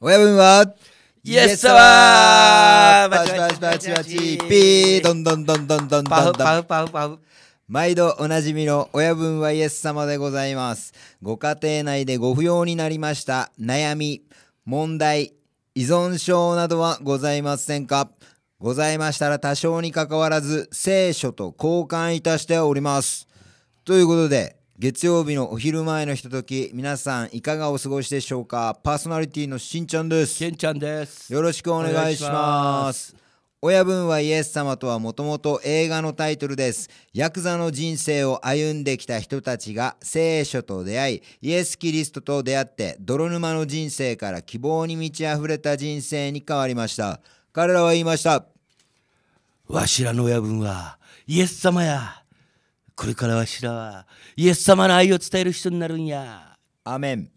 親分は、イエス様バチバチバチバチピーどんどんどんどんどんどんパフパフパフパフ毎度おなじみの親分はイエス様でございます。ご家庭内でご不要になりました悩み、問題、依存症などはございませんかございましたら多少に関わらず聖書と交換いたしております。ということで、月曜日のお昼前のひととき皆さんいかがお過ごしでしょうかパーソナリティのしんちゃんですしんちゃんですよろしくお願いします親分はイエス様とはもともと映画のタイトルです。ヤクザの人生を歩んできた人たちが聖書と出会い、イエス・キリストと出会って、泥沼の人生から希望に満ち溢れた人生に変わりました。彼らは言いました。わしらの親分はイエス様や。これからわしらはイエス様の愛を伝える人になるんや。アメン。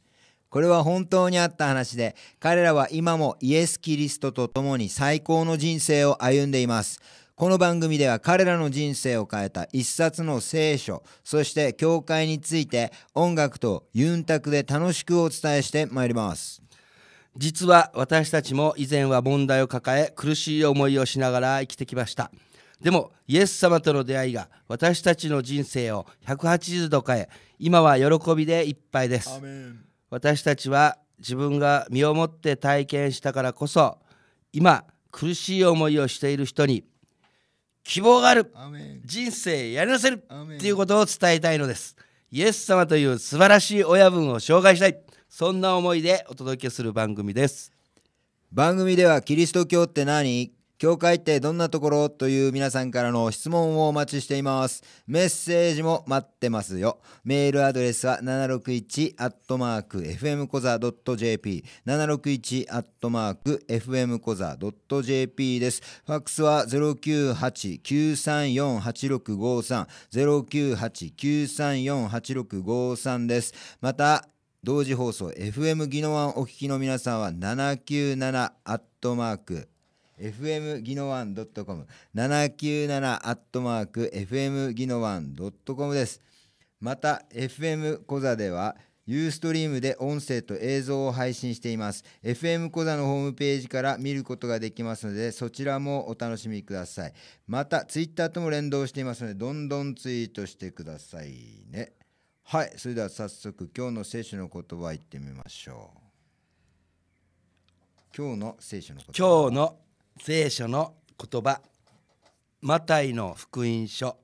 これは本当にあった話で、彼らは今もイエス・キリストと共に最高の人生を歩んでいます。この番組では彼らの人生を変えた一冊の聖書、そして教会について音楽とユンタクで楽しくお伝えしてまいります。実は私たちも以前は問題を抱え苦しい思いをしながら生きてきました。でもイエス様との出会いが私たちの人生を180度変え今は喜びでいっぱいです私たちは自分が身をもって体験したからこそ今苦しい思いをしている人に希望がある人生やりなせるっていうことを伝えたいのですイエス様という素晴らしい親分を紹介したいそんな思いでお届けする番組です番組ではキリスト教って何教会ってどんなところという皆さんからの質問をお待ちしています。メッセージも待ってますよ。メールアドレスは 761-fmkoza.jp 761-fmkoza.jp です。ファックスは098-934-8653 098-934-8653です。また、同時放送 FM 技能案お聞きの皆さんは797アットマーク FM ギノワン .com 797アットマーク FM ギノワン .com ですまた FM コ座ではユーストリームで音声と映像を配信しています FM コ座のホームページから見ることができますのでそちらもお楽しみくださいまたツイッターとも連動していますのでどんどんツイートしてくださいねはいそれでは早速今日の聖書の言葉いってみましょう今日の聖書の言葉今日の聖書の言葉マタイの福音書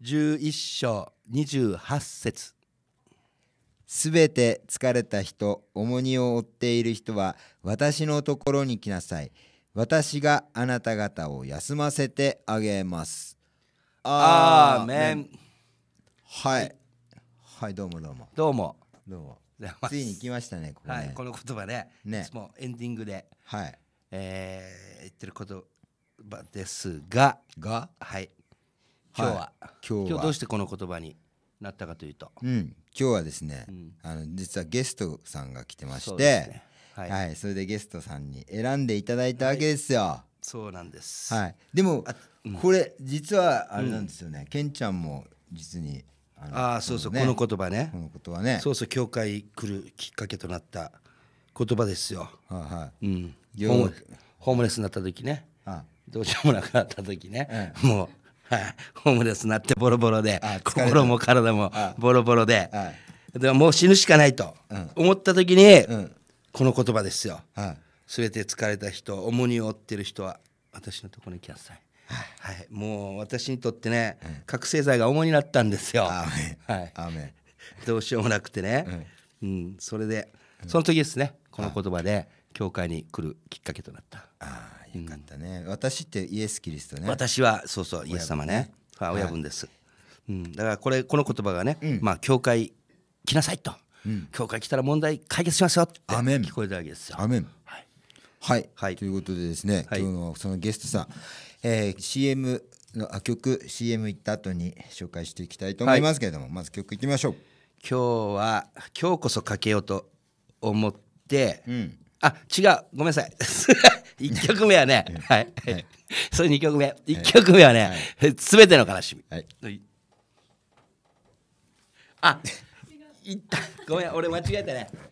11章28節すべて疲れた人重荷を負っている人は私のところに来なさい私があなた方を休ませてあげますアーメンはいはいどうもどうもどうもどうもついに来ましたねここね、はい、この言葉ねねもエンディングではいえー、言ってることですがが、はい、今日は、はい今日はどうしてこの言葉になったかというと、うん、今日はですね、うんあの実はゲストさんが来てまして、ねははい、それでゲストさんに選んでいただいたわけですよ。はそうなんです、い、でも、うんこれ実はあれなんですよね。ケンちゃんも実にああそうそう、この言葉ね、この言とね。そうそう教会来るきっかけとなった言葉ですよ、はいはい。うん、ホームレスになった時ね、どうしようもなくなった時ね、もう、はい、ホームレスになってボロボロで心も体もボロボロで、でもう死ぬしかないと思った時に、この言葉ですよ、全て疲れた人重荷を負ってる人は私のところに来なさい。はい、もう私にとってね、覚醒剤が重になったんですよ。はい、どうしようもなくてね、うん、それで、その時ですね、この言葉で。教会に来るきっかけとなったああよかったね、うん、私ってイエス・キリストね私はそうそうイエス様ねね親分です、はい、うん、だからこれこの言葉がね、うん、まあ教会来なさいと、うん、教会来たら問題解決しますよって聞こえたわけですよアメンはい、はい、はい、ということでですね、はい、今日のそのゲストさん、えー、CM の曲 CM 行った後に紹介していきたいと思いますけれども、まず曲いきましょう今日は今日こそかけようと思って、うん、あ、違う。ごめんなさい。1曲目はね、はい。それ2曲目。1曲目はね、す、べ、ての悲しみ。はい、あ、いった。ごめん、俺間違えたね。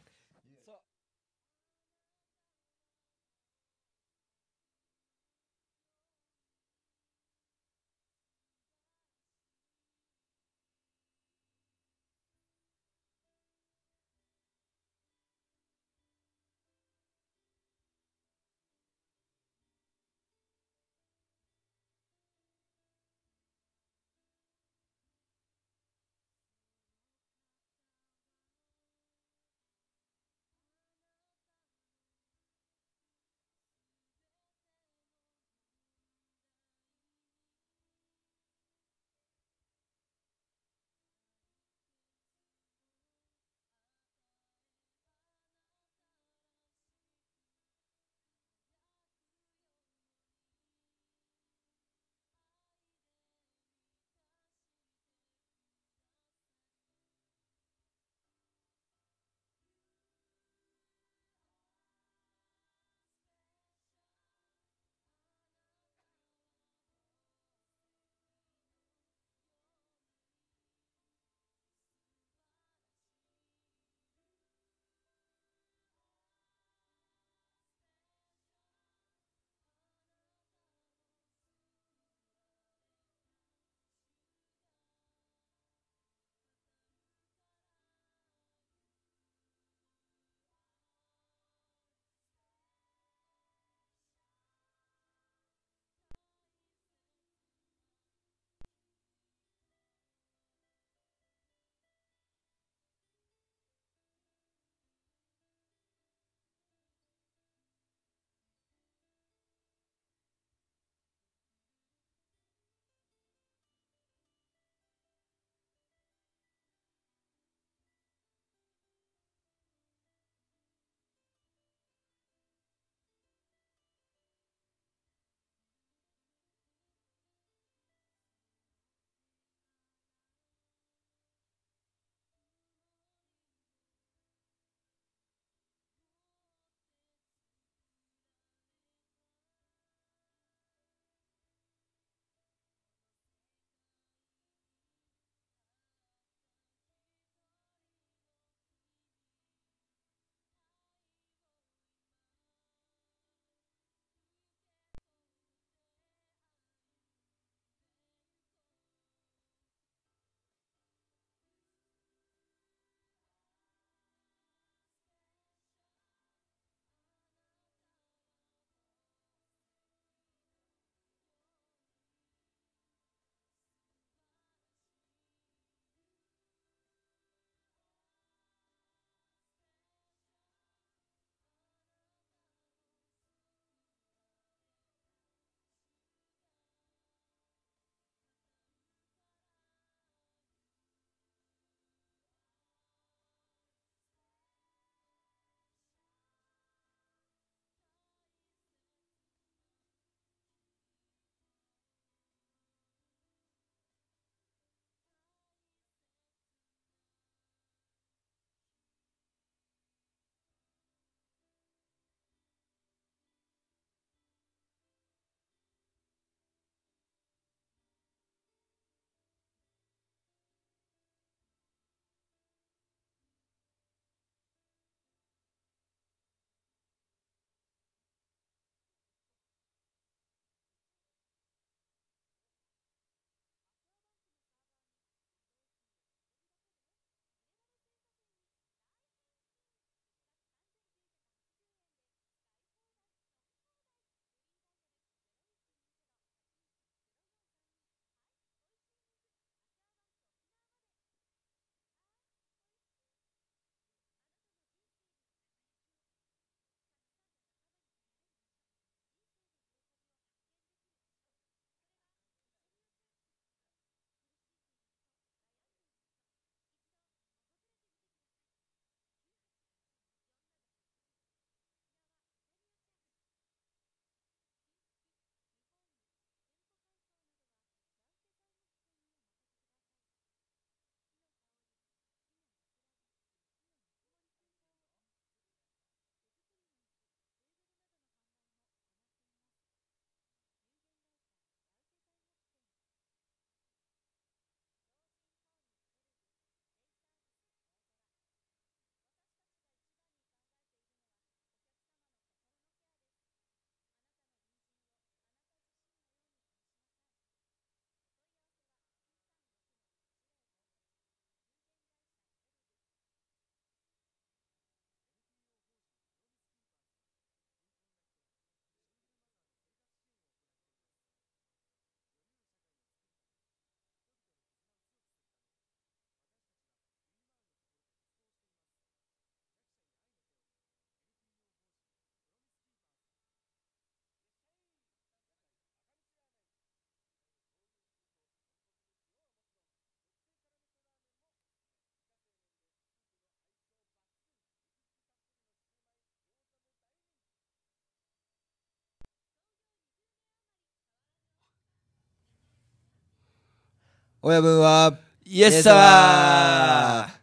親分はイエスサー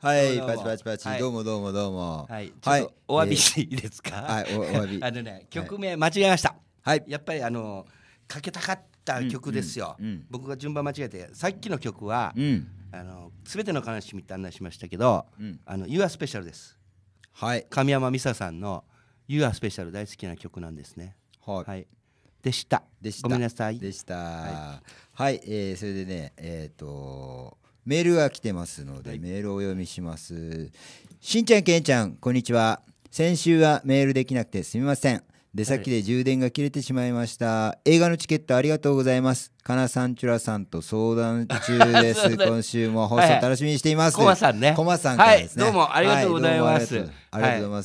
はいパチパチパチ、どうもどうもどうもはいちょっとお詫びしていいですか、はいお詫び あのね曲名間違えましたはいやっぱりあのかけたかった曲ですよ、僕が順番間違えてさっきの曲は、あのすべての悲しみって案内しましたけど「あの You are Special」ですはい神山美沙さんの「You are Special」大好きな曲なんですねはい、はいでしたでしたごめんなさいでしたはい、はい、えー、それでねえっ、ー、とメールが来てますので、はい、メールをお読みしますしんちゃんけんちゃんこんにちは先週はメールできなくてすみません出先で充電が切れてしまいました、はい、映画のチケットありがとうございますかなさんちゅらさんと相談中です 今週も放送楽しみにしています、はい、さんねコさんからですね、はい、どうもありがとうございます、ありがとうございま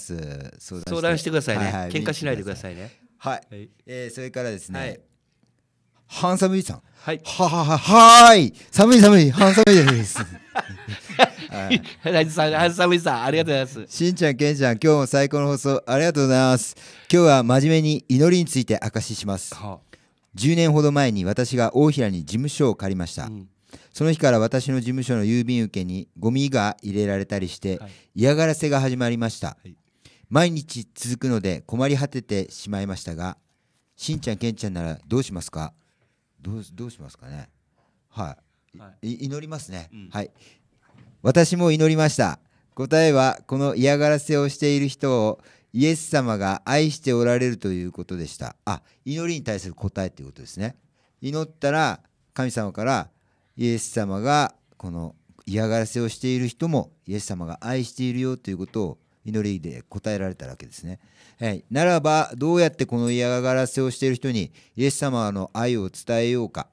す、相談してくださいね、はいはい、喧嘩しないでくださいねはい、はい、えー、それからですね、はい、ハンサムイさんはいははははーい寒い寒いハンサムイです はい、さん、ハンサムイさん、ありがとうございます。しんちゃん、けんちゃん、今日も最高の放送ありがとうございます。今日は真面目に祈りについて明かしします。はあ、10年ほど前に私が大平に事務所を借りました。うんその日から私の事務所の郵便受けにゴミが入れられたりして嫌がらせが始まりました、はい、毎日続くので困り果ててしまいましたがしんちゃんけんちゃんならどうしますかどうどうしますかねはい、はい、祈りますね、うん、はい私も祈りました答えはこの嫌がらせをしている人をイエス様が愛しておられるということでしたあ祈りに対する答えということですね祈ったら神様からイエス様がこの嫌がらせをしている人もイエス様が愛しているよということを祈りで答えられたわけですね、はい、ならばどうやってこの嫌がらせをしている人にイエス様の愛を伝えようか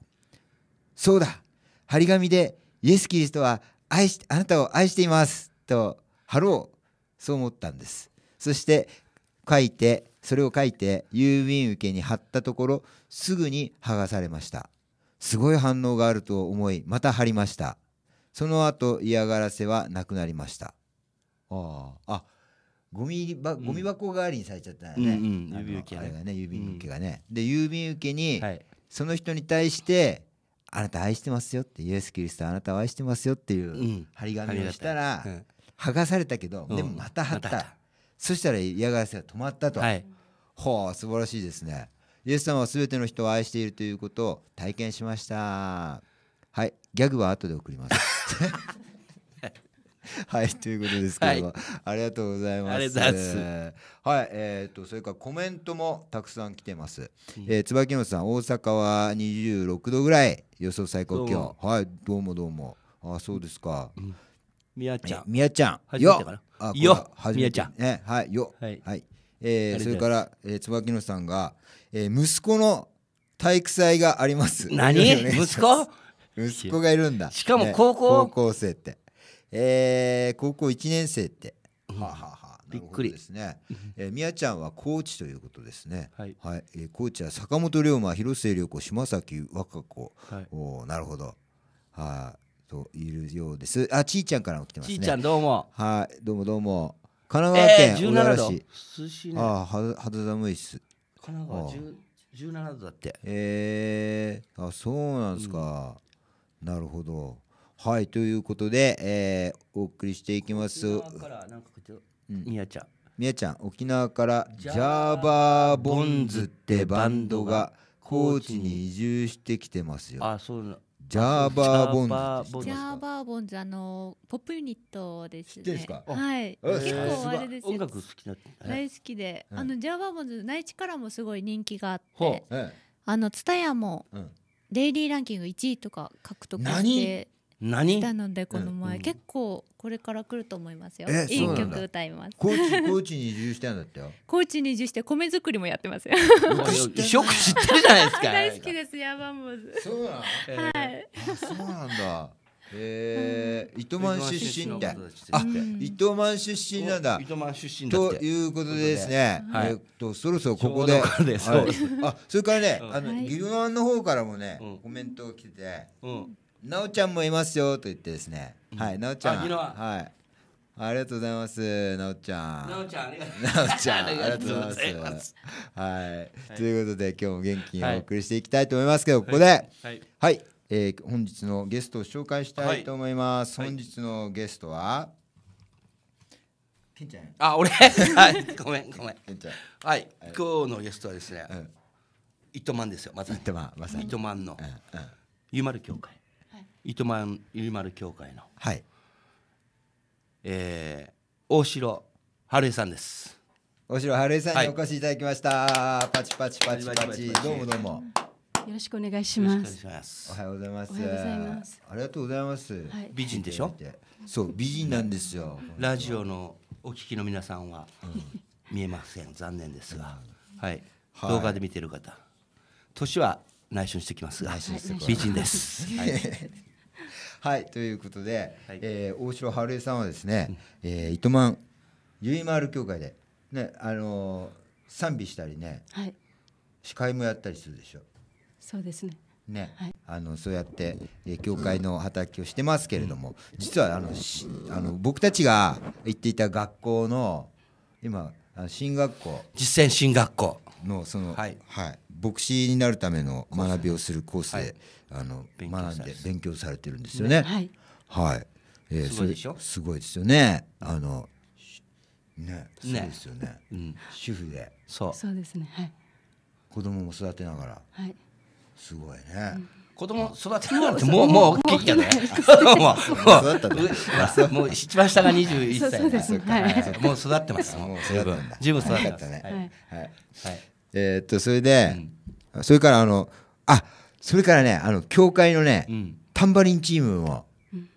そうだ張り紙でイエス・キリストは愛しあなたを愛していますと貼ろうそう思ったんですそして書いてそれを書いて郵便受けに貼ったところすぐに剥がされましたすごい反応があると思いまた貼りましたその後嫌がらせはなくなりましたああゴミばゴミ箱代わりにされちゃったね、うんうん、郵便受けがね郵便受けがね、で郵便受けに、はい、その人に対してあなた愛してますよってイエス・キリストあなたを愛してますよっていう張り紙をしたら、剥がされたけど、でもまた貼ったまた、そしたら嫌がらせが止まったと、はい、ほう素晴らしいですねイエス様は全ての人を愛しているということを体験しましたはいギャグは後で送ります はいということですけども、はい、ありがとうございます。ありがとうございます。はいえっ、とそれからコメントもたくさん来てます。うん、えー、椿野さん大阪は26度ぐらい予想最高気温。はいどうもどうも。あそうですか。うんみやちゃん。みやちゃん。よ。あよ。みやちゃん。ね、はい、よ。はい。はい、えー、それから、えー、椿野さんが、えー、息子の体育祭があります。何息子息子がいるんだ。しかも高校、ね、高校生って。えー、高校1年生って、うん、はあ、ははあ、びっくりですね。えー、宮ちゃんはコーチということですね。はい、はい、えー、コーチは坂本龍馬、広末涼子、島崎和歌子。はい、おなるほど。はい、といるようです。あ、ちいちゃんからも来てますね。ちいちゃん、どうも。はい、どうもどうも。神奈川県小田原市。えー、ね、あ、肌寒いっす。神奈川十七度だって。ええー、あ、そうなんですか。うん、なるほど。はいということで、えー、お送りしていきますみやちゃんみやちゃん沖縄からジャーバーボンズってバンドが高知に移住してきてますよあそうなジャーバーボンズジャーバーボンズあのポップユニットですね。ですはい。結構あれですよ。音楽好きだ大好きで、あのジャーバーボンズ内地からもすごい人気があって、あのツタヤもデイリーランキング1位とか獲得して。何来たのでこの前、うん、結構これから来ると思いますよえいい曲歌います高知高知に移住してんだってよ 高知に移住して米作りもやってますよよく知ってるじゃないですか 大好きですヤバンズそうなん、えー、はいそうなんだえー、糸満出身であ、糸満出身なんだ。糸満出身ということでですね。はい、えっとそろそろここで、はい、あ、それからね、うん、あの、ギルマンの方からもね、コメントを来てて、うん、なおちゃんもいますよと言ってですね、はい、なおちゃん、はい。ありがとうございます、なおちゃん。なおちゃん、ありがとう ございます。はい、ということで、今日も元気にお送りしていきたいと思いますけど、ここで、はい、えー、本日のゲストを紹介したいと思います。本日のゲストは。けんちゃん。あ、俺。はい、ごめん、ごめん。はい、今日のゲストはですね。糸満ですよ、まず。糸満、まさに。糸満の。ゆまる協会。糸満ゆりる協会の、はい、えー、大城春江さんです。大城春江さんにお越しいただきました。はい、パチパチパチパチどうもどうも。よろしくお願いします。おはようございます。ありがとうございます。はい、美人でしょ。そう美人なんですよ。ラジオのお聞きの皆さんは、うん、見えません残念ですが、はい、はい、動画で見てる方、年は内緒にしてきますが、美人です。はいはいということで、はい、えー、大城春江さんはですね、えー、糸満ゆいまる協会でねあのー、賛美したりね、はい、司会もやったりするでしょそうですねね、はい、あのそうやって、えー、教会の働きをしてますけれども、実はあのあの僕たちが行っていた学校の今進学校実践進学校のその、はい牧師になるための学びをするコースで、あの学んで勉強されてるんですよね。はいえー、すごいでしょすごいですよね。あのねそうですよね。うん、主婦でそうそうですね、はい、子供も育てながら、はい、すごいね。子供育てながらってもうもう大きいじゃない。もうもう一番下が二十一歳。もう育ってます。もう十分十分育ってます。はいはい。えー、っとそれで、うん、それからあのあそれからねあの教会のね、うん、タンバリンチームを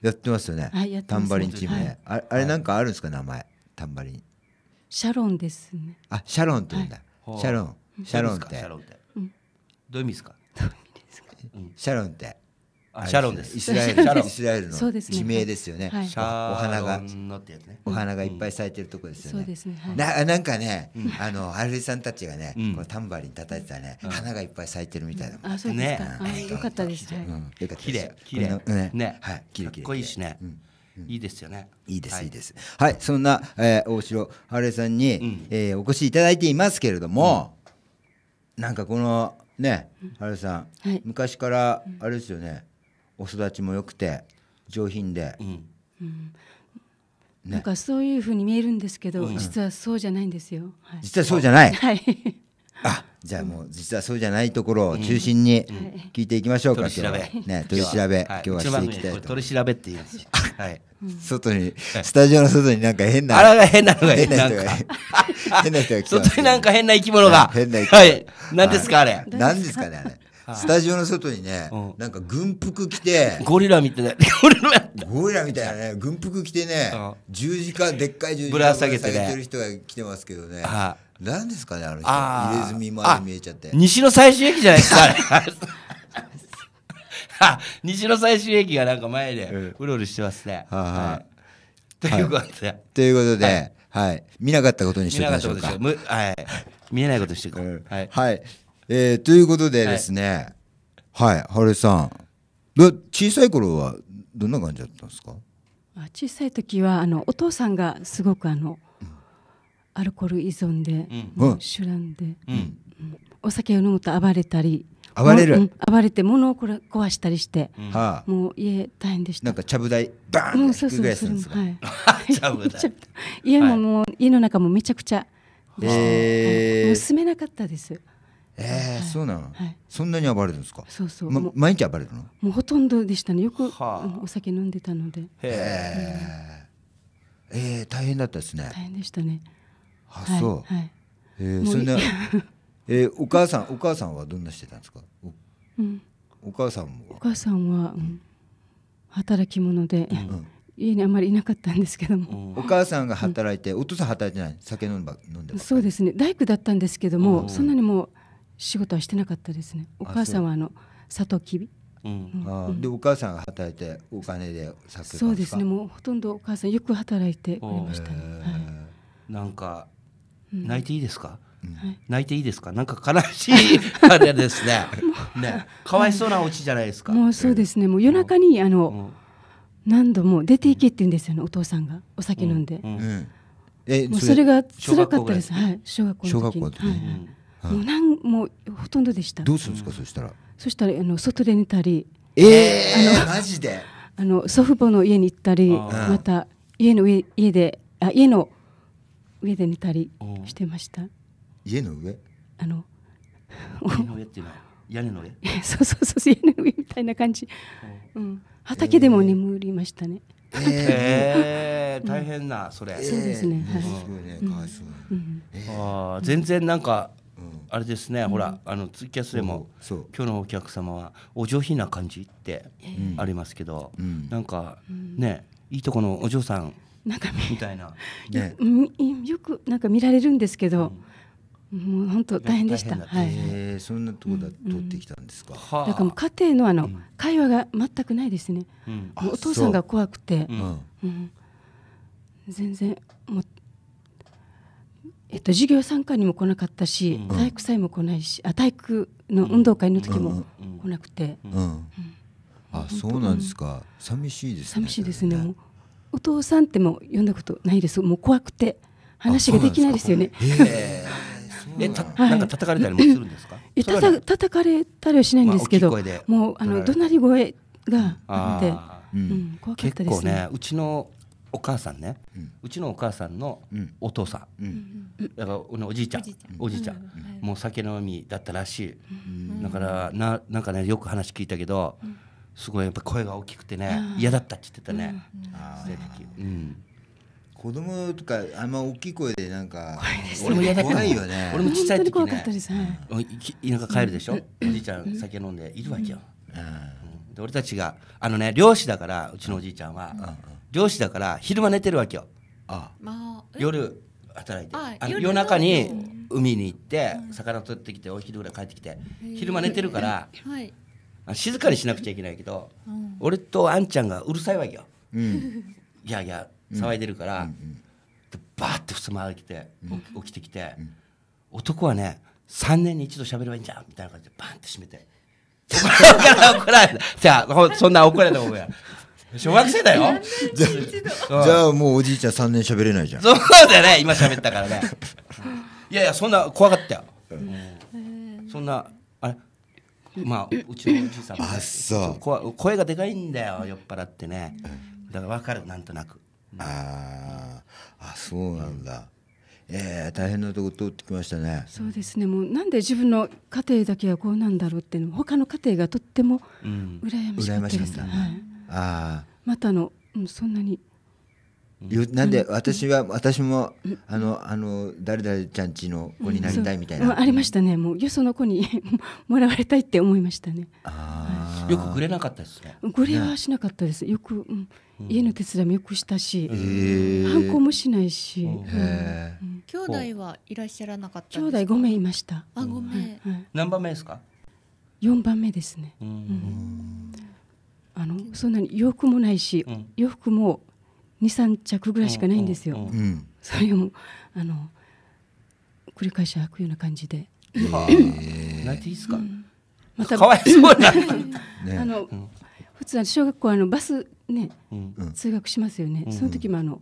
やってますよね、うん、タンバリンチームね、はい、あれなんかあるんですか名前タンバリンシャロンですねあシャロンって言うんだ、はい、シャロンシャロンってどういう意味ですかシャロンってシャロンです。イスラエルイスラエルの地名ですよね。ねはい、お花が、ね、お花がいっぱい咲いてるとこですよね。うん、ねはななんかね、うん、あのハルさんたちがね、うん、このタンバリン叩いてたね、花がいっぱい咲いてるみたいな。あ、そうですか。よかったです。よかっい、綺麗綺麗ねはい綺麗綺麗。かっこいいしね。いいですよね。いいです、はい、いいです。はい、そんな、えー、大城春江さんに、えー、お越しいただいていますけれども、なんかこのね、春江さん、昔からあれですよね。お育ちも良くて上品で、うんね、なんかそういうふうに見えるんですけど、実はそうじゃないんですよ、はい、実はそうじゃない、はい、あじゃあもう実はそうじゃないところを中心に聞いていきましょうか、うん、取り調べ、ね、取り調べ、今日はしていきたいと取り調べって言うすはい、外にスタジオの外になんか変なあら変なのが変な人が変な人が外になんか変な生き物が、変な生き物はい何ですかあれ何ですかねあれスタジオの外にね、なんか軍服着て、ゴリラみたいな、ゴリラみたいなね、軍服着てね、十字架、でっかい十字架下げてる人が来てますけどね。何ですかね、あの人。入れ墨まで見えちゃって。西の最終駅じゃないですか、西の最終駅がなんか前でうろうろしてますね。はい。ということで。ということで、はい。見なかったことにしておきましょうか。はい。見えないことしていこう。はい。えー、ということでですね、はい、はい、春さん、小さい頃はどんな感じだったんですか小さい時はあのお父さんがすごくあの、うん、アルコール依存で、うん、酒乱で、うん、お酒を飲むと暴れたり暴れる、暴れて物をこれ壊したりして、もう家大変でしたなんかちゃぶ台バーンってひっくり返すんですか、はい、家ももう、はい、家の中もめちゃくちゃで、はい、もう住めなかったですええそうなの、そんなに暴れるんですかそうそう、ま、毎日暴れるのもうほとんどでしたねよく、はあ、お酒飲んでたのでへえ、ええ大変だったですね大変でしたねあそう、はいええそんな、えー、お母さんお母さんはどんなしてたんですかうん、お母さんもお母さんは、働き者で、家にあまりいなかったんですけども、お母さんが働いて、お父さん働いてない酒飲んば飲んでそうですね大工だったんですけどもそんなにもう仕事はしてなかったですねお母さんはあの里きびうんでお母さんが働いてお金でそうですねもうほとんどお母さんよく働いてくれましたはい、なんか泣いていいですか、泣いていいですか、なんか悲しいあれですね。ね、かわいそうなお家じゃないですか。もうそうですね、もう夜中に、あの、何度も出て行けって言うんですよね、お父さんが、お酒飲んで。え、もうそれが辛かったです。はい、小学校の時に。小学校もうなんもうほとんどでしたどうするんですか、そしたらそしたらあの外で寝たりええー、マジであの祖父母の家に行ったりまた家の上家であ家の上で寝たりしてました家の上あの 家の上っていうのは屋根の上 そうそうそう屋根の上みたいな感じ、うん、畑でも眠りましたね、えー、大変なそれ、そうですね、はい、すごいねかわいそう、あ全然なんかあれですね、ほらあのツイキャスでも「今日のお客様はお上品な感じ」ってありますけど、うん、なんか、ねいいとこのお嬢さんなんかみたいな、ね、よくなんか見られるんですけど、うん、もう本当大変でした。はい、そんなとこだ、通ってきたんですか。はあ、だからもう家庭のあの、うん、会話が全くないですね。お父さんが怖くて、全然えっと、授業参加にも来なかったし、うん、体育祭も来ないしあ体育の運動会の時も来なくて、あそうなんですか寂しいですね寂しいですね、ね、お父さんっても読んだことないですもう怖くて話ができないですよね。えたなんか叩かれたりもするんですか。えたた叩かれたりはしないんですけど、もうあの怒鳴り声があって、うん、怖かったですね。うちのお母さんね、うちのお母さんのお父さん、だからおじいちゃん、おじいちゃん、もう酒飲みだったらしい、だからななんかねよく話聞いたけど、すごいやっぱ声が大きくてね嫌だったって言ってたね、子供とかあんま大きい声でなんか俺も嫌だ怖いよね俺も小さい時ね田舎帰るでしょ、おじいちゃん酒飲んでいるわけよ、で俺たちがあのね漁師だからうちのおじいちゃんは、漁師だから昼間寝てるわけよああ夜働いてあ夜中に海に行って魚取ってきてお昼ぐらい帰ってきて昼間寝てるから、はい静かにしなくちゃいけないけど、うん、俺とあんちゃんがうるさいわけよ、うん、いやいや騒いでるから、うん、バーってふすまが来て起きてきて、男はね3年に一度喋ればいいんじゃんみたいな感じでバンって閉めて。怒られた。じゃあ、そんな怒られた方や。小学生だよ。じゃあもうおじいちゃん3年喋れないじゃん。そうだよね、今喋ったからね。いやいや、そんな怖かったよ。そんな、あれまあ、うちのおじいさんあそう声声がでかいんだよ、酔っ払ってね。だから分かる、なんとなく。ああ、そうなんだ。えー、大変なとこ通ってきましたね。そうですね。もうなんで自分の家庭だけはこうなんだろうっていうの、他の家庭がとっても羨ましかったです。うん、羨ましかった、ね。はいあまたあの、うん、そんなに。なんで私は、私もあのあの誰々ちゃんちの子になりたいみたいな、うん、ありましたねもうよその子に もらわれたいって思いましたね、はい、よくくれなかったですねくれはしなかったですよく、うん、家の手伝いもよくしたし、うん、反抗もしないし、うん、兄弟はいらっしゃらなかった兄弟5名いましたあ5名、はい、何番目ですか4番目ですね、うんそんなに洋服もないし、洋服も二三着ぐらいしかないんですよ、それもあの繰り返し履くような感じで。泣いていいですか、またかわいそう あの、普通は小学校あのバスね、通学しますよね、その時もあの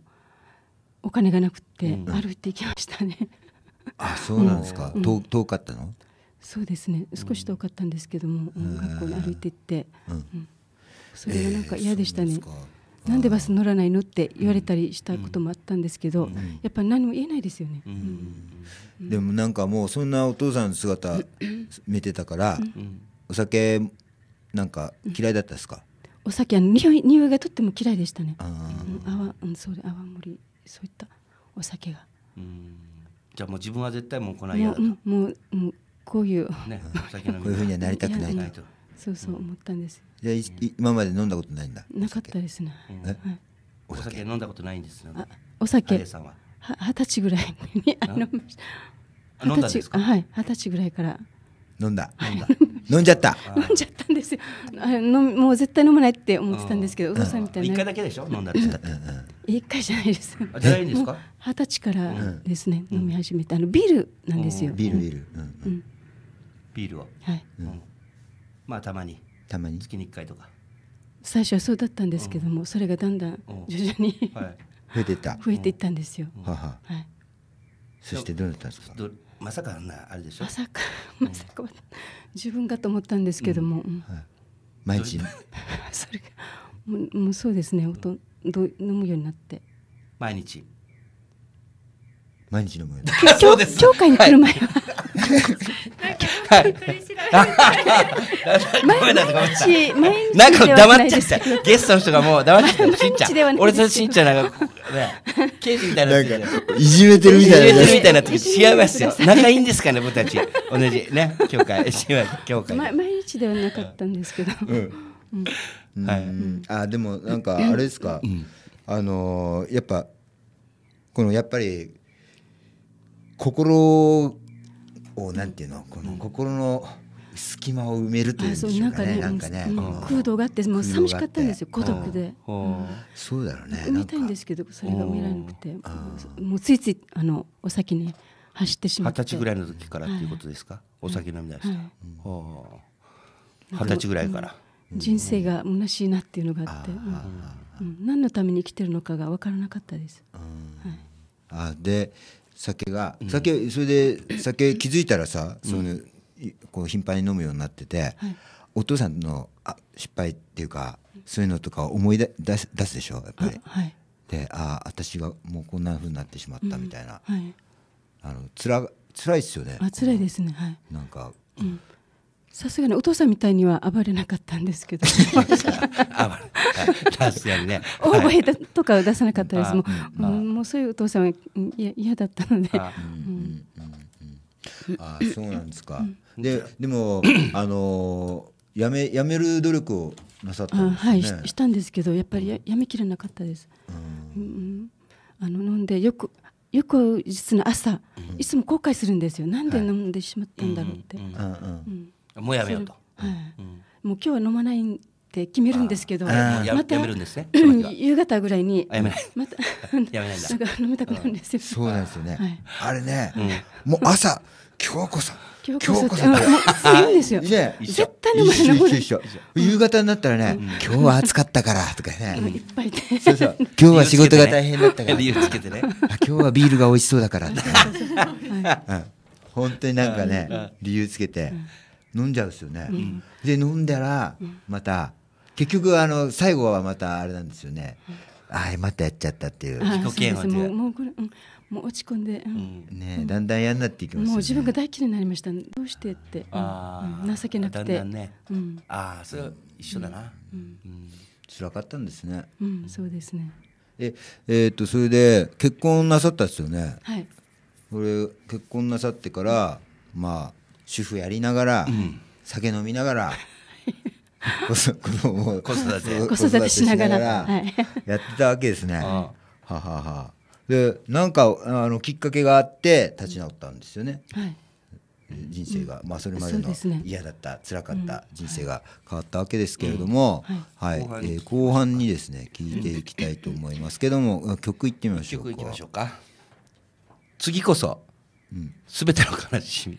お金がなくて歩いて行きましたね、あそうなんですか、遠遠かったのそうですね少し遠かったんですけども、学校に歩いてって、うんそれがなんか嫌でしたね。えー、なんでバス乗らないのって言われたりしたこともあったんですけど、うん、やっぱ何も言えないですよね、でもなんかもうそんなお父さんの姿 見てたから、お酒なんか嫌いだったですか、お酒は匂い匂いがとっても嫌いでしたねあ泡、うん、そう泡盛りそういったお酒がじゃあもう自分は絶対もうこないやもうもうこういう、ね、こういうふうにはなりたくないとそうそう思ったんです、じゃあ今まで飲んだことないんだなかったですね、お酒飲んだことないんですよお酒二十歳ぐらい飲んだんですかはい二十歳ぐらいから飲んだ飲んじゃった 飲んじゃったんですよ飲、もう絶対飲まないって思ってたんですけどお父さんみたいな一回だけでしょ飲んだ一回じゃないですじゃないんですか二十歳からですね飲み始めたあのビールなんですよビールビールビールははいまあたまにたまに月に1回とか最初はそうだったんですけども、うん、それがだんだん徐々に、はい、増えてた 増えていったんですよ、はははい、そしてどうなったんですかまさかなあれでしょまさかまさか、自分かと思ったんですけども、はい、毎日 それがもうもうそうですねおとど飲むようになって毎日毎日飲むようになって教会に来る前は、はい、はい毎日毎日なんか黙っちゃったゲストの人がもう黙っちゃったしんちゃん俺としんちゃんなんかね刑事みたいなないじめてるみたいな、いじめてるみたいな時違いますよ仲いいんですかね僕たち同じね教会教会毎日ではなかったんですけど、うんはい、あでもなんかあれですか、あのやっぱこのやっぱり心をなんていうのこの心の隙間を埋めるというんでしょうかねなんかね空洞があってもう寂しかったんですよ孤独でそうだろうね埋めたいんですけどそれが埋められなくてもうついついあのお先に走ってしまって二十歳ぐらいの時からっていうことですかお酒飲みだした二十歳ぐらいから人生が虚しいなっていうのがあって何のために生きてるのかが分からなかったですあで酒が酒それで酒気づいたらさ、そのこう頻繁に飲むようになってて、お父さんのあ失敗っていうかそういうのとか思い出出すでしょやっぱり。でああ私はもうこんなふうになってしまったみたいな、あのつら辛いですよね。あ辛いですね。はい。なんか、うん、さすがにお父さんみたいには暴れなかったんですけど暴れ 確かにね大声だとか出さなかったですもう,、もうそういうお父さんは嫌だったのであ、そうなんですか、ででもあのやめやめる努力をなさったんですねはいしたんですけどやっぱりややめきれなかったです、あの飲んでよくく実の朝、いつも後悔するんですよなんで飲んでしまったんだろうって、うんもうやめようと、はもう今日は飲まないって決めるんですけど、また、ね、夕方ぐらいに、また なん飲みたくなるんですよ。そうなんですよね。あれね、もう朝今日こそ。京子さんってんですよ。絶対飲まない夕方になったらね、今日は暑かったからとかね。いっぱいう今日は仕事が大変だったから。今日はビールが美味しそうだから。本当になんかね、理由つけて。飲んじゃうですよね、うん、で飲んだらまた、結局あの最後はまたあれなんですよね、ああまたやっちゃったっていう自己嫌悪もうもうこれ、うん、もう落ち込んで、うん、ねだんだん嫌になっていきます、ね、もう自分が大嫌いになりましたどうしてって、あ情けなくてだんだんね、うん、ああそれ一緒だな、うん辛かったんですね、うん、そうですねええっとそれで結婚なさったですよねはいこれ結婚なさってからまあ主婦やりながら、酒飲みながら 子供を子育て子育てしながらやってたわけですね。はははでなんかあのきっかけがあって立ち直ったんですよね。はい人生が、まあ、それまでの嫌だった、ね、辛かった人生が変わったわけですけれども、はいはえ後半にですね聞いていきたいと思いますけども曲いってみましょうか次こそ、うん、全ての悲しみ。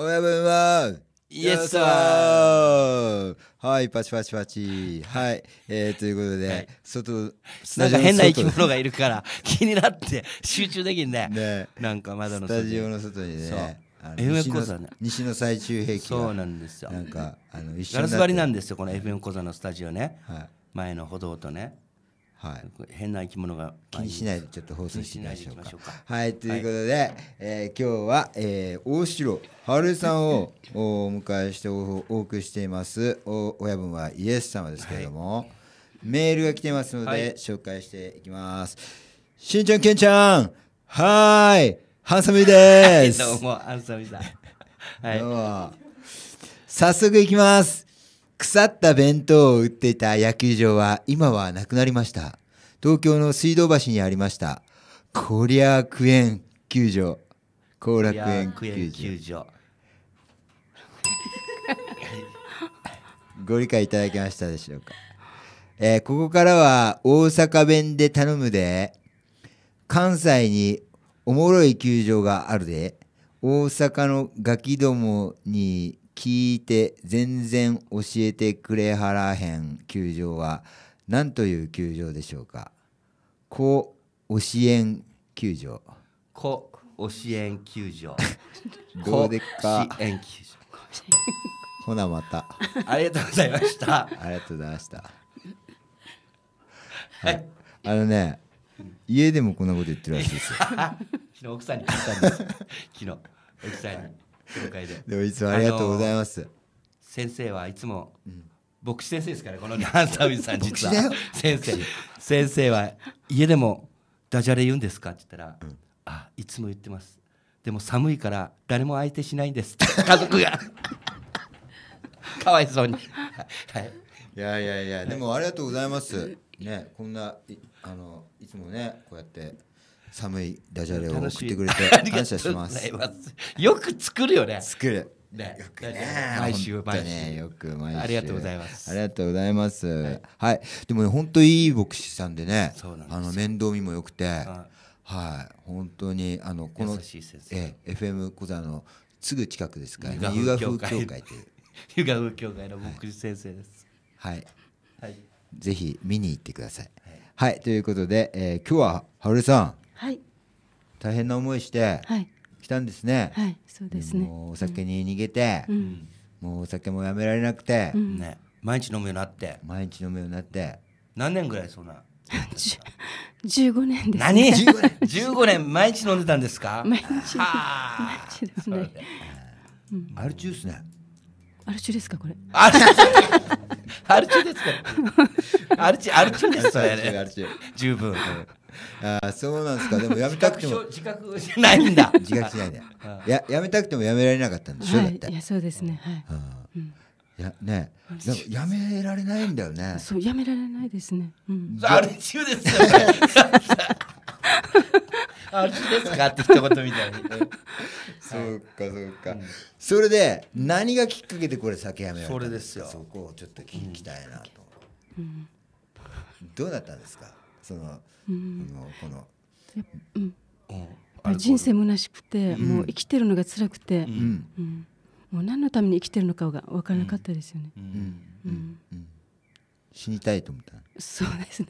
おはようございますイエスはい、パチパチパチ。はい。えー、ということで、はい、外、なんか変な生き物がいるから、気になって集中できんね。ねなんか窓のスタジオの外にね。FM 小座ね西の最終兵器そうなんですよなんかあのガラス張りなんですよこの FM 小座のスタジオね、はい、前の歩道とねはい、変な生き物が気にしないでちょっと放送してみましょうか。いはい、ということで、はい、えー、今日は、えー、大城春さんを お迎えしてお送りしていますお親分はイエス様ですけれども、はい、メールが来てますので、紹介していきます。しんちゃんけんちゃんはい、ハンサムです。どうも、ハンサムさん。はい、早速いきます。腐った弁当を売っていた野球場は今はなくなりました。東京の水道橋にありました。こりゃクエン球場。後楽園球場。ご理解いただけましたでしょうか。えー、ここからは大阪弁で頼むで、関西におもろい球場があるで、大阪のガキどもに聞いて全然教えてくれはらへん球場は何という球場でしょうか子教えん球場子教えん球場 どうでっか支援球場ほなまたありがとうございましたありがとうございました、はい、あのね家でもこんなこと言ってるらしいですよ 昨日奥さんに聞いたんです昨日奥さんに了解で。でもいつもありがとうございます。先生はいつも、牧師先生ですから、このナンサウさん実は。先生、先生は家でもダジャレ言うんですかって言ったら、うん、あ、いつも言ってます。でも寒いから誰も相手しないんです。家族が。かわいそうに。はい。いやいやいや、でもありがとうございます。ね、こんな、あの、いつもね、こうやって。寒いダジャレを送ってくれて 感謝します。よく作るよね。作る。ね、よくね、毎週毎週、よく毎週ありがとうございます。ありがとうございます。はい、はい、でもね本当いい牧師さんでね、あの面倒見も良くて、はい、本当にあのこのえ FM 小座のすぐ近くですから、ね、湯河教会という 湯河教会の牧師先生です。はい、はい、ぜひ見に行ってください。はい、はい、ということで、えー、今日は春さんはい大変な思いして来たんですね、はい、はい、そうですねお酒に逃げて、うん、もうお酒もやめられなくて、うん、ね、毎日飲むようになって毎日飲むようになって何年ぐらいそんな15年です、ね、何 15, 年15年毎日飲んでたんですか毎日毎日飲んで、うん、アルチュースねアルチュですかこれ。アルチュですか。アルチアルチです それね。十分。ああそうなんですかでもやめたくても自覚しないんだ 自覚しないねややめたくてもやめられなかったんでしょ、はい、だっていやそうですねはい、うん、やね、やめられないんだよね。そうやめられないですね。うん、あれ中ですよ、ね。あれですかって一言みたいに、そうかそうか、それで何がきっかけでこれ酒やめよう。たんそれですよそこをちょっと聞きたいなと、うん、どうだったんですかそのうん、あのこの、うん、う人生虚しくて、うん、もう生きてるのが辛くて、うんもう何のために生きてるのかが分からなかったですよね。うん死にたいと思ったそうですね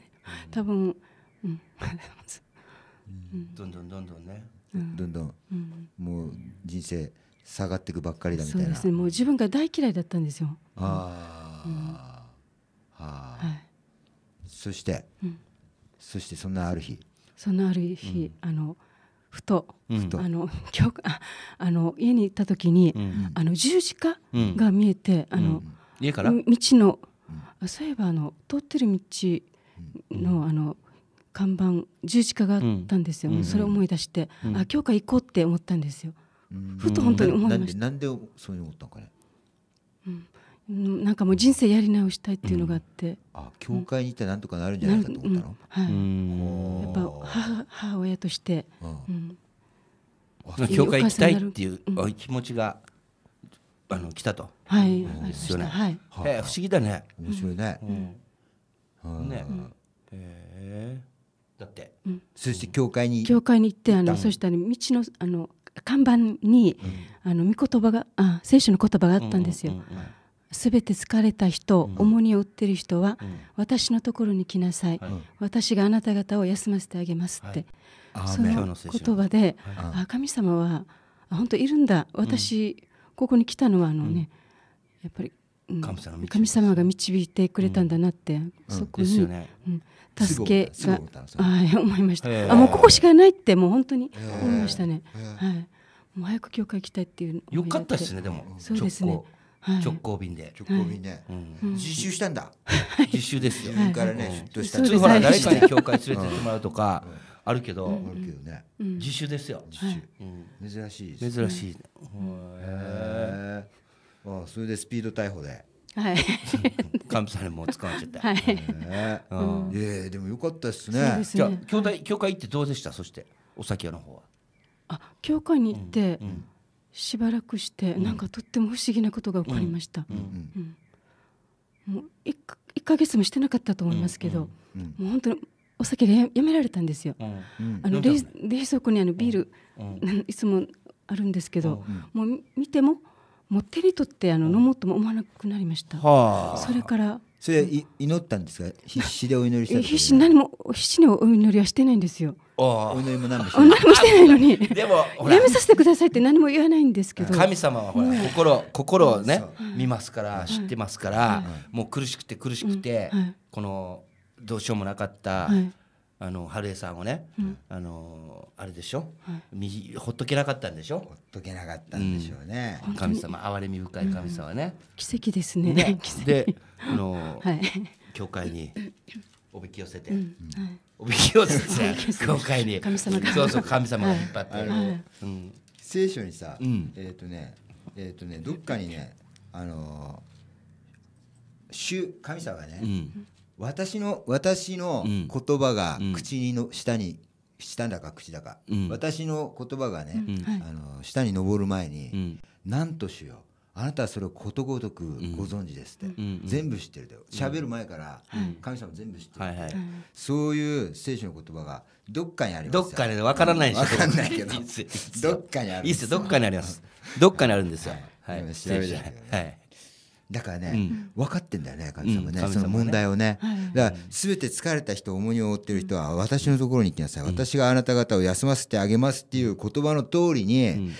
多分、うん どんどんどんどんね、うん、どんどん、うん、もう人生下がっていくばっかりだみたいなそうですねもう自分が大嫌いだったんですよ。ああ、はあ、はい、そして、うん、そしてそんなある日そんなある日、うん、あのふと、うん、あの今日あの家にいた時に、うん、あの十字架が見えて、あの家から道の、あそういえばあの通ってる道の、あの看板十字架があったんですよ、うん、それを思い出して、うん、あ今日か行こうって思ったんですよ、うん、ふと本当に思いました、なんでそういう思ったのかね、うん、なんかもう人生やり直したいっていうのがあって、うん、あ教会に行ってなんとかなるんじゃないかと思ったの、はい、やっぱ母母親として、うんうん、教会行きたいっていう気持ちが、あの来たと、はい、ですよね、はいえー、不思議だね面白いね、うんね、えー、だって、そして教会に教会に行ってあのそしたら道のあの看板に、あの御言葉があ聖書の言葉があったんですよ、うんうんうんすべて疲れた人、重荷を負ってる人は、私のところに来なさい、私があなた方を休ませてあげますって、その言葉で、は神様は本当いるんだ私、ここに来たのはあのね、やっぱり、うん、神様が導いてくれたんだなって、そこに、うん、助けが、あ思いました、あもうここしかないってもう本当に思いましたね、はいもう早く教会行きたいっていうよかったですねでもそうですね直行便で直行便で。実習したんだ実習ですよからね出頭した普通ほら誰かに教会連れてってもらうとかあるけどあるけどね実習ですよ実習珍しい珍しいへえあ、それでスピード逮捕ではいさん にも使われちゃったはいえでもよかったですねじゃあ教会教会行ってどうでしたそしてお酒屋の方はあ教会に行って、しばらくして、うん、なんかとっても不思議なことが起こりました。うんもう 1, 1ヶ月もしてなかったと思いますけど、もう本当にお酒でやめられたんですよ。あの冷冷蔵庫にあのビール、いつもあるんですけど、もう見てももう手に取ってあの飲もうとも思わなくなりました。それからそれい祈ったんですか必死でお祈りした必死何も必死にお祈りはしてないんですよお祈りも何もしてないのにでもやめさせてくださいって何も言わないんですけど神様はほら、心心をね見ますから知ってますから、もう苦しくて苦しくて、このどうしようもなかった、あの春江さんをね、うん、あのあれでしょ、はい、ほっとけなかったんでしょほっとけなかったんでしょうね、うん、神様憐れみ深い神様ね、うん、奇跡ですね、ね、であの、はい、教会におびき寄せて、おびき寄せて教会に神様がそうそう神様が引っ張って、はい、聖書にさ、えっ、ー、とねえっ、ー、とねどっかにねあの主神様がね、うん私の私の言葉が口の、下に下だか口だか、うん、私の言葉がね、うん、あの下に登る前に、うん、としようあなたはそれをことごとくご存知ですって、全部知ってるだ喋る前から神様全部知ってる、はいはい、そういう聖書の言葉がどっかにありますどっかにわからないし、うかんないけど どっかにあるいいっすどっかにありますどっかにあるんですよ、はい、はい、調べて、はいだからね、うん、分かってんだよね神様ね、うん、その問題をね、だから全て疲れた人重荷を負ってる人は私のところに来なさい、私があなた方を休ませてあげますっていう言葉の通りに、うん、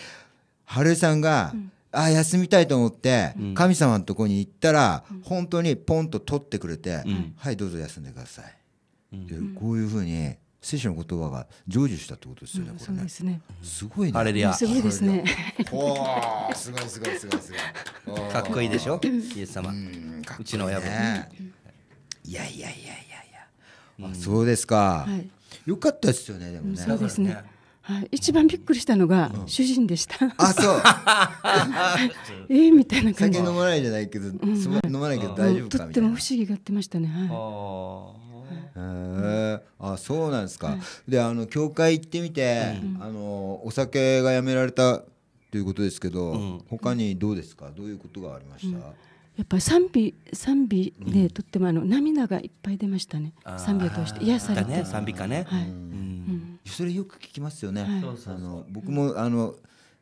春江さんが、あ休みたいと思って神様のとこに行ったら本当にポンと取ってくれて、はいどうぞ休んでください、こういうふうに聖書の言葉が成就したってことですよね。うん、ねすねすごいね。すごいですね。おお、すごいすごいすごいすごい。かっこいいでしょ。イエス様。うね、うちの親分。いやいやいやいやいや。そうですか。はい、よかったですよね。でもね。そうですね。一番びっくりしたのが主人でした。うん、あ、そう。ええみたいな感じ。酒飲まないじゃないけど、うん、飲まないけど大丈夫とっても不思議がってましたね。はい。えん、あそうなんですか、はい、であの教会行ってみて、うん、あのお酒がやめられたということですけど、うん、他にどうですかどういうことがありました、やっぱり賛美賛美で、ね、とってもあの涙がいっぱい出ましたね賛美を通して癒されて、ね、賛美かね、はいそれよく聞きますよね、はい、あの僕もあの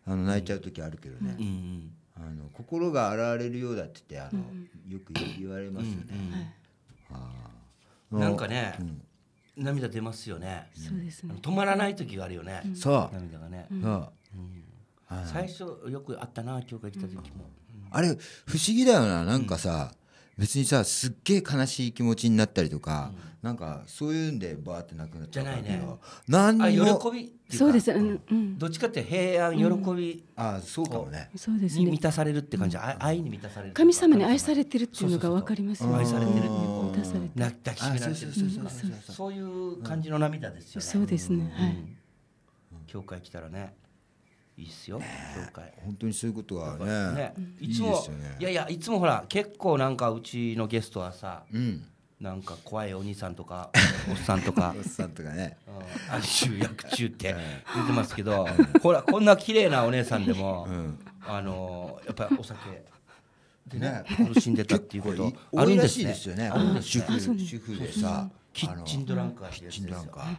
あの泣いちゃう時あるけどね、あの心が洗われるようだって言ってあの、よく言われますよね、はああなんかね、涙出ますよね。そうですね。止まらない時があるよね。そう。涙がね。はい、最初よくあったな教会来た時も。あれ不思議だよななんかさ。別にさすっげえ悲しい気持ちになったりとか、うなんかそういうんでバーってなくなっちゃうじゃないね何にも喜びそうです、うんうん、どっちかって平安喜び、あそうかもねそうですね満たされるって感じ、う愛に満たされる神様に愛されてるっていうのが分かりますよね愛されてるっていう出されて泣きしめられてそういう感じの涙ですよね、そうですねはい、教会来たらねいいっすよ、教会本当にそういうことはねいつもいやいやいつもほら結構なんかうちのゲストはさ、なんか怖いお兄さんとか おっさんとか おっさんとかね暗中薬中って言ってますけど、ほらこんな綺麗なお姉さんでも、あのやっぱりお酒でね苦しんでたっていうことあるらしいですよね。主婦主婦でさ、キッチンドランカーキッチンドランカー。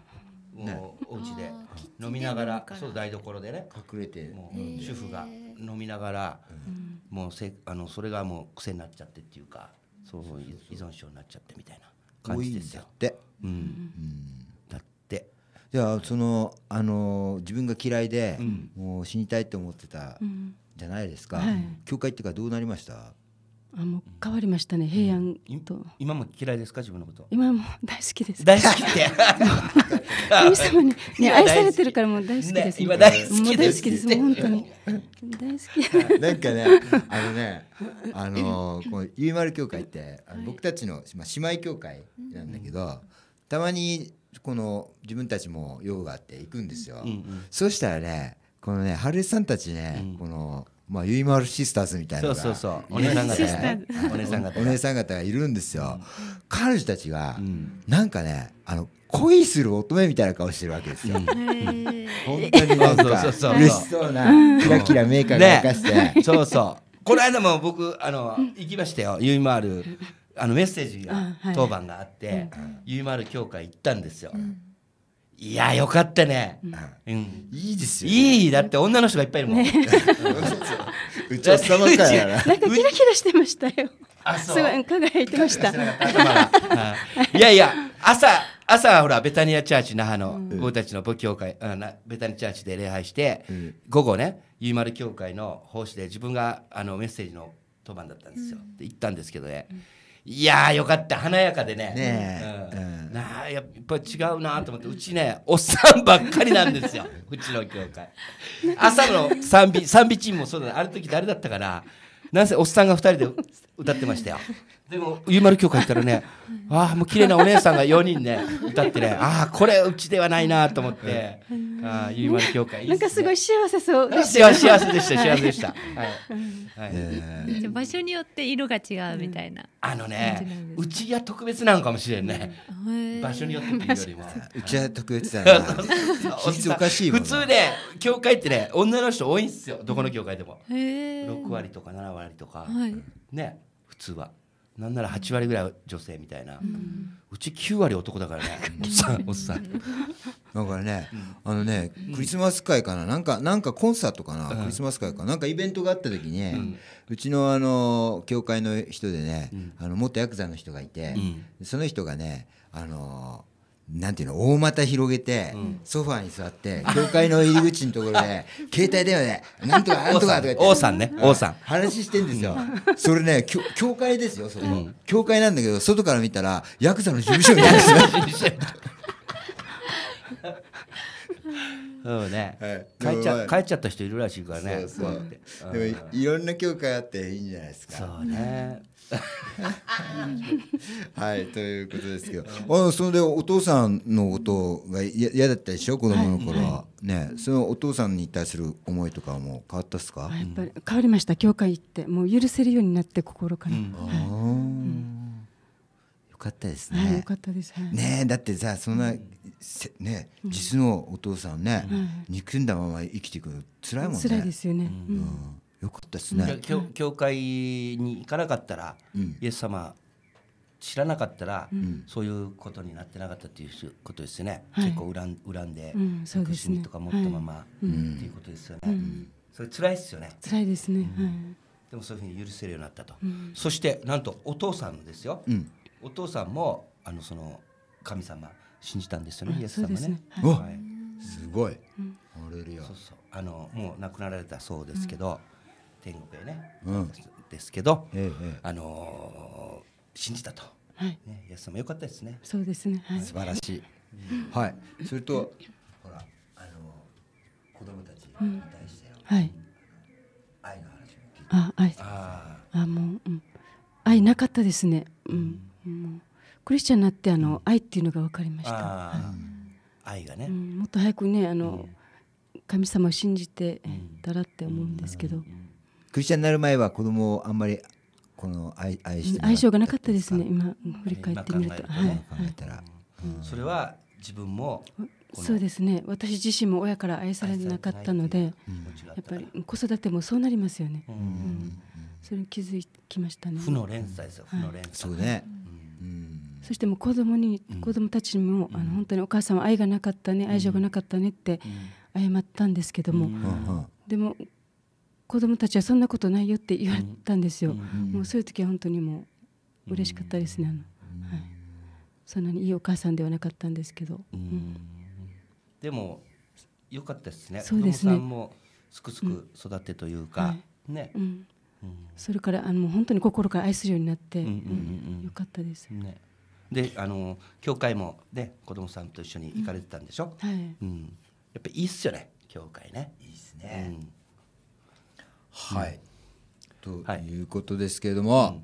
ね、お家で飲みながらそう台所でね隠れて主婦が飲みながら、もうせあのそれがもう癖になっちゃってっていうかそう依存症になっちゃってみたいな感じですよ。だって、うんうん、だってじゃあそのあの自分が嫌いで、もう死にたいって思ってたじゃないですか、教会っていうかどうなりましたあもう変わりましたね平安と、うん、今も嫌いですか自分のこと今も大好きです大好きって 神様に、ね、愛されてるからもう大好きです、ね、今大好きですきですも本当に大好きなんかねあのねあのこのゆいまる教会って僕たちの、まあ、姉妹教会なんだけど、うん、たまにこの自分たちも用があって行くんですよ、うんうん、そうしたらねこのね春江さんたちね、うん、この「まあ、ゆいまるシスターズみたいなそうそうそうお姉さん方お姉さん方お姉さん方がいるんですよ、彼女たちが、なんかねあの恋する乙女みたいな顔してるわけですよ。本当になんか嬉しそうなキラキラメーカーがかして、そうそうこの間も僕あの行きましたよゆいまるあのメッセージが、当番があって、ゆいまる協会行ったんですよ。いやよかったね、うん、いいですよ、いいだって女の人がいっぱいいるもん、ね、うちはさまかやな なんかキラキラしてましたよすごい輝いてました いやいや朝朝ほらベタニアチャーチ那覇の、僕たちの母教会あなベタニアチャーチで礼拝して、午後ねゆいまる教会の奉仕で自分があのメッセージの当番だったんですよ、うん、行ったんですけどね、いやよかった華やかでねねえ、うん、うん、なあやっぱ違うなと思ってうちねおっさんばっかりなんですよ うちの教会朝の賛美賛美チームもそうだねある時誰だったかななんせおっさんが2人で歌ってましたよでも、ゆうまる協会行ったらね、ああ、もう綺麗なお姉さんが4人ね、歌ってね、ああ、これうちではないなと思って、ああ、ゆうまる協会いい、ね、なんかすごい幸せそうでした。幸せでした、幸せでした。はい。はいえ場所によって色が違うみたいな。あのね、うちや特別なのかもしれんね。場所によってっていうよりも。うちや特別だよ。おかしい普通ね、協会ってね、女の人多いんですよ、どこの協会でも。6割とか7割とか。ね、普通は。なんなら8割ぐらい女性みたいな、うん、うち9割男だからねおっさんおっさん。だ からね、あのね、クリスマス会かな、なんか、なんかコンサートかな、クリスマス会かな、んかイベントがあった時にね。うちの、あの、教会の人でね、あの、元ヤクザの人がいて、その人がね、あの。なんていうの大股広げて、ソファーに座って教会の入り口のところで 携帯電話で「なんとかなんとか」とか王さんね王さん話してんですよ、それね教会ですよそ教会なんだけど外から見たらヤクザの事務所みたいな そうね、はい、帰っちゃ帰っちゃった人いるらしいからねそうそうでもいろんな教会あっていいんじゃないですかそうね はいということですけどあそれでお父さんのことが嫌だったでしょ子供の頃は、はい、ねそのお父さんに対する思いとかも変わったっすかやっぱり変わりました教会行ってもう許せるようになって心から、うん、はい、ああ、うんかったですね。はい、よかったです。はい、ねだってさそんな、うん、ね実のお父さんね、うん、憎んだまま生きていくの辛いもんね。辛いですよね。うん、よかったですね。教教会に行かなかったら、イエス様知らなかったら、そういうことになってなかったっていうことですね。結構恨ん恨んで、憎しみとか持ったまま、っていうことですよね。それ辛いですよね。辛いですね。でもそういうふうに許せるようになったと、そしてなんとお父さんですよ、お父さんもあのその神様信じたんですよね、イエス様ね。はい、すごい。ハれるよ。そうそうあのもう亡くなられたそうですけど、天国へね、ですけど、ええ、あの信じたと。はいね、イエス様良かったですね。そうですね。はい、素晴らしい。はい。それとほらあの子供たちに対してはい。愛の話を聞いて。あ愛。ああもう、うん、愛なかったですね。うんクリスチャンになってあの愛っていうのが分かりました。愛がね、もっと早くねあの、神様を信じてたらって思うんですけど、クリスチャンになる前は子供をあんまりこの愛愛して相性がなかったですね今振り返ってみると、はい、それは自分もそうですね私自身も親から愛されなかったので、やっぱり子育てもそうなりますよね、うんそれに気づきましたね負の連鎖ですよ負の連鎖、そうねそしても子供に、子供たちにも、あの本当にお母さんは愛がなかったね愛情がなかったねって謝ったんですけども、でも子供たちはそんなことないよって言われたんですよ、もうそういう時は本当にもう嬉しかったですねあの、はい、そんなにいいお母さんではなかったんですけど、でもよかったですねそうですねもすくすく育てというか、ね、うんそれからあの本当に心から愛するようになって、よかったです、ねであの教会もね子供さんと一緒に行かれてたんでしょ、うん、はい、うん、やっぱいいっすよね教会ねいいっすね、うん、はい、ということですけれども、はい、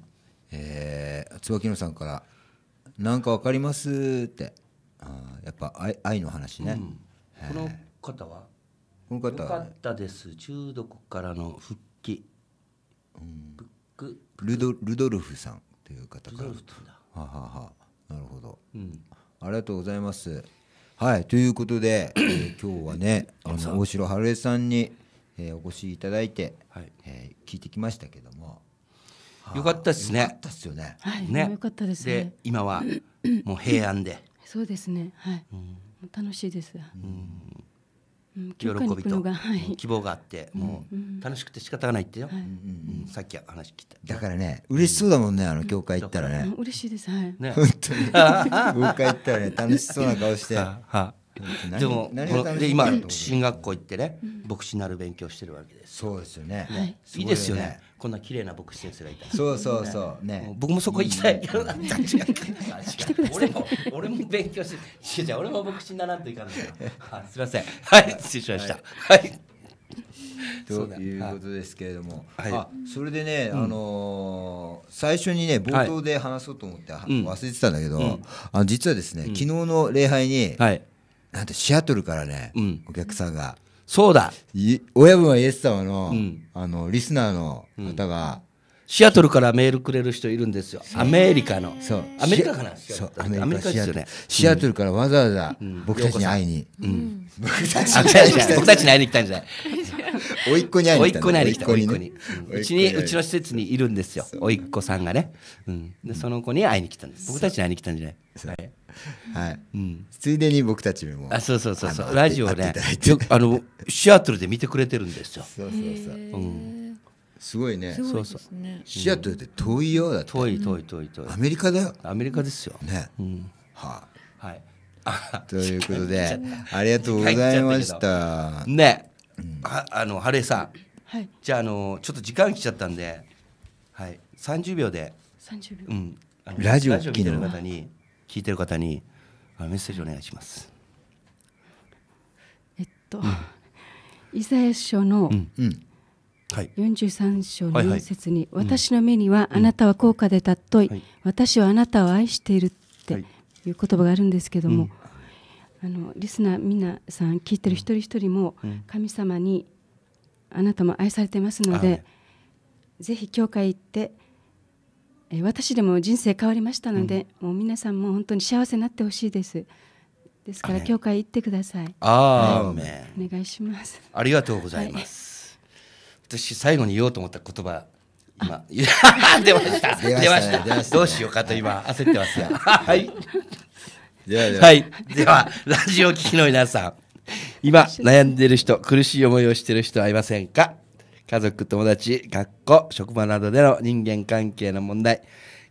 えー、椿野さんから「何か分かります」ってあやっぱ愛愛の話ね、うん、この方はこの方よかったです中毒からの復帰、うん、ルドルドルフさんという方からルドルフとはははなるほど、うん、ありがとうございますはいということで、えー、今日はねあの大城春江さんに、えー、お越しいただいて、はいえー、聞いてきましたけども、よかったですねよかったですよね,、はい、ねよかったですね今はもう平安でそうですねはい、うん、楽しいです、うん喜びと、希望があって、もう楽しくて仕方がないってよ、さっき話聞いただからね嬉しそうだもんねあの教会行ったらね、う嬉しいですはいね本当に 教会行ったらね楽しそうな顔して でも今進学校行ってね、牧師になる勉強してるわけですそうですよね、いいですよねこんな綺麗な牧師先生がいたそうそうそうね僕もそこ行きたい 俺も俺も勉強しじゃ俺も牧師にならんといかん すみませんはい失礼しましたはいということですけれども、はい、あそれでね、うん、あのー、最初にね冒頭で話そうと思って、はい、忘れてたんだけど、うん、あ実はですね、うん、昨日の礼拝に、はい、なんとシアトルからね、お客さんがそうだ親分はイエス様のうん、あのリスナーの方が、シアトルからメールくれる人いるんですよ。アメリカの。そう。アメリカかなそう。アメリカですよね。シアトルからわざわざ僕たちに会いに。うん。僕たちに会いに来た。僕たちに会いに来たんじゃない。おいっ子に会いに来た。おいっ子に会いに来た。おいっ子に。うちに、うちの施設にいるんですよ。おいっ子さんがね。うん。で、その子に会いに来たんです。僕たちに会いに来たんじゃない。はい、うん、ついでに僕たちもあそうそうそうそうラジオねあのシアトルで見てくれてるんですよそうそうそう、うん、すごいねそうそうシアトルって遠いようだ遠い遠い遠い遠いアメリカだよアメリカですよね、うん、はあ、はい ということでありがとうございましたね、うああの晴江さん、はい、じゃあのちょっと時間来ちゃったんではい三十秒で三十秒、うん、ラジオ聴きの方に聞いてる方にメッセージお願いします。えっと、イザヤ書の、43章の4節に、私の目にはあなたは高価で尊い、うん、私はあなたを愛している」っていう言葉があるんですけども、うん、あのリスナー皆さん聞いてる一人一人も神様にあなたも愛されてますので、うん、ぜひ教会行ってえ私でも人生変わりましたので、うん、もう皆さんも本当に幸せになってほしいです。ですから教会行ってください。あー、はい、お願いします。ありがとうございます。はい、私最後に言おうと思った言葉今出ました出ました、ね、どうしようかと今焦ってますよ。はい。ではでは、はい、ではラジオ聴きの皆さん今悩んでる人苦しい思いをしてる人はいませんか家族、友達、学校、職場などでの人間関係の問題、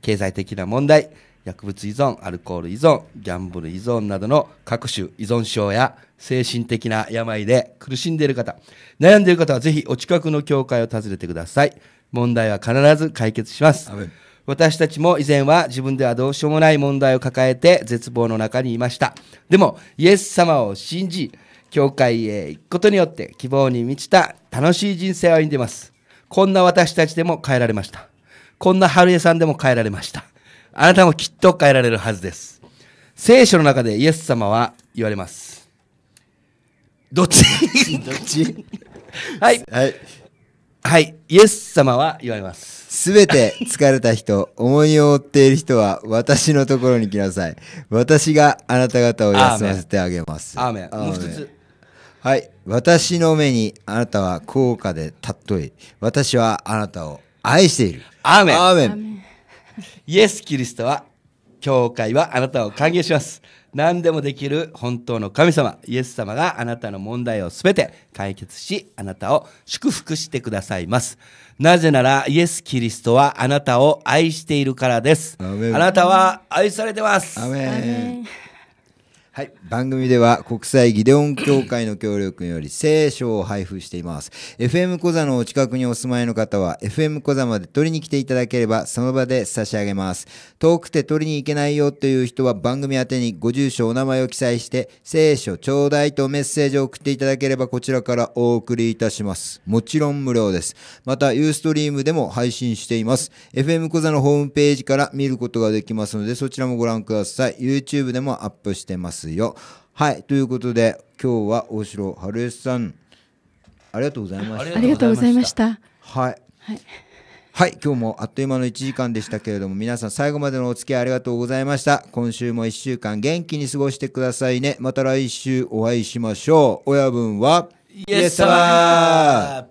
経済的な問題、薬物依存、アルコール依存、ギャンブル依存などの各種依存症や精神的な病で苦しんでいる方、悩んでいる方はぜひお近くの教会を訪ねてください。問題は必ず解決します。私たちも以前は自分ではどうしようもない問題を抱えて絶望の中にいました。でも、イエス様を信じ、教会へ行くことによって希望に満ちた楽しい人生を歩んでいます。こんな私たちでも変えられました。こんな春江さんでも変えられました。あなたもきっと変えられるはずです。聖書の中でイエス様は言われます。どっちどっちはい。はい。はい。イエス様は言われます。すべて疲れた人、思いを負っている人は私のところに来なさい。私があなた方を休ませてあげます。アーメン。メンもう一つ。はい。私の目にあなたは高価でたっとい。私はあなたを愛している。アーメン。アーメン。イエス・キリストは、教会はあなたを歓迎します。何でもできる本当の神様、イエス様があなたの問題をすべて解決し、あなたを祝福してくださいます。なぜなら、イエス・キリストはあなたを愛しているからです。あなたは愛されてます。はい、番組では国際ギデオン協会の協力により聖書を配布しています。FM 小座のお近くにお住まいの方は FM 小座まで取りに来ていただければその場で差し上げます。遠くて取りに行けないよという人は番組宛にご住所お名前を記載して聖書ちょうだいとメッセージを送っていただければこちらからお送りいたします。もちろん無料です。またユーストリームでも配信しています。FM 小座のホームページから見ることができますのでそちらもご覧ください。YouTube でもアップしてます。ますよ。はいということで今日は大城春江さんありがとうございました。ありがとうございました。はい。はいはい、今日もあっという間の1時間でしたけれども、皆さん最後までのお付き合いありがとうございました。今週も1週間元気に過ごしてくださいね。また来週お会いしましょう。親分は、イエス様